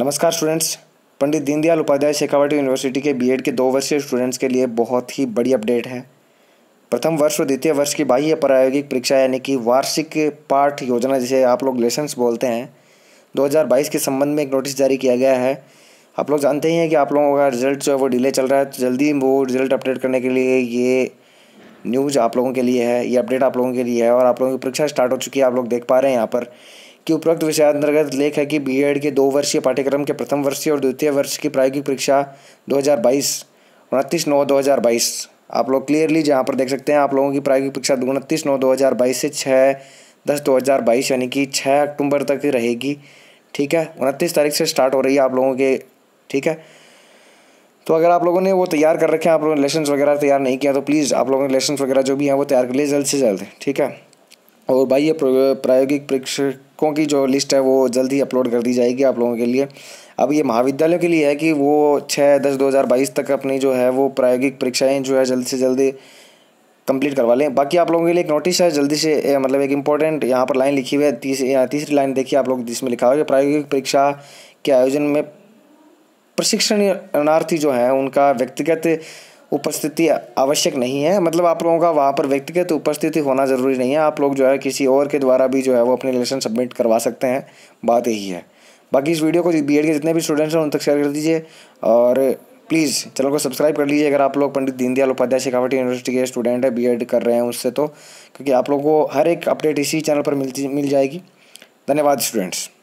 नमस्कार students Pandit Deendayal Upadhyay Shekhawati university के BEd के दो वर्षीय स्टूडेंट्स के लिए बहुत ही बड़ी अपडेट है प्रथम वर्ष और द्वितीय वर्ष की बाह्य प्रायोगिक परीक्षा यानी कि वार्षिक पाठ योजना जिसे आप लोग लेसन्स बोलते हैं 2022 के संबंध में एक नोटिस जारी किया गया है आप लोग जानते ही हैं कि आप लोगों का रिजल्ट जो है वो डिले चल रहा है तो जल्दी वो रिजल्ट अपडेट करने के लिए ये न्यूज़ आप लोगों के लिए है ये अपडेट आप लोगों के लिए है और आप लोगों की परीक्षा स्टार्ट हो चुकी है आप लोग देख पा रहे हैं यहाँ पर कि उपरोक्त विषय अंतर्गत लेख है कि बीएड के दो वर्षीय पाठ्यक्रम के प्रथम वर्षीय और द्वितीय वर्ष की प्रायोगिक परीक्षा 2022 उनतीस नौ बाईस आप लोग क्लियरली जहाँ पर देख सकते हैं आप लोगों की प्रायोगिक परीक्षा उनतीस नौ बाईस से छः दस बाईस यानी कि छः अक्टूबर तक रहेगी ठीक है उनतीस तारीख से स्टार्ट हो रही है आप लोगों के ठीक है तो अगर आप लोगों ने वो तैयार कर रखे हैं आप लोगों ने लेसन वगैरह तैयार नहीं किया तो प्लीज़ आप लोगों ने लेसन वगैरह जो भी हैं वो तैयार कर लिए जल्द से जल्द ठीक है और ये प्रायोगिक परीक्षकों की जो लिस्ट है वो जल्द ही अपलोड कर दी जाएगी आप लोगों के लिए अब ये महाविद्यालयों के लिए है कि वो छः दस दो हज़ार बाईस तक अपनी जो है वो प्रायोगिक परीक्षाएँ जो है जल्द से जल्दी कंप्लीट करवा लें बाकी आप लोगों के लिए एक नोटिस है जल्दी से ए, मतलब एक इंपॉर्टेंट यहाँ पर लाइन लिखी हुई है तीस, तीसरी लाइन देखिए आप लोग जिसमें लिखा हुआ है प्रायोगिक परीक्षा के आयोजन में प्रशिक्षणार्थी जो हैं उनका व्यक्तिगत उपस्थिति आवश्यक नहीं है मतलब आप लोगों का वहाँ पर व्यक्तिगत उपस्थिति होना ज़रूरी नहीं है आप लोग जो है किसी और के द्वारा भी जो है वो अपने रिलेशन सबमिट करवा सकते हैं बात यही है बाकी इस वीडियो को बी के जितने भी स्टूडेंट्स हैं उन तक शेयर कर दीजिए और प्लीज़ चैनल को सब्सक्राइब कर लीजिए अगर आप लोग पंडित दीनदयाल उपाध्याय शेखावटी यूनिवर्सिटी के स्टूडेंट बी बीएड कर रहे हैं उससे तो क्योंकि आप लोगों को हर एक अपडेट इसी चैनल पर मिलती मिल जाएगी धन्यवाद स्टूडेंट्स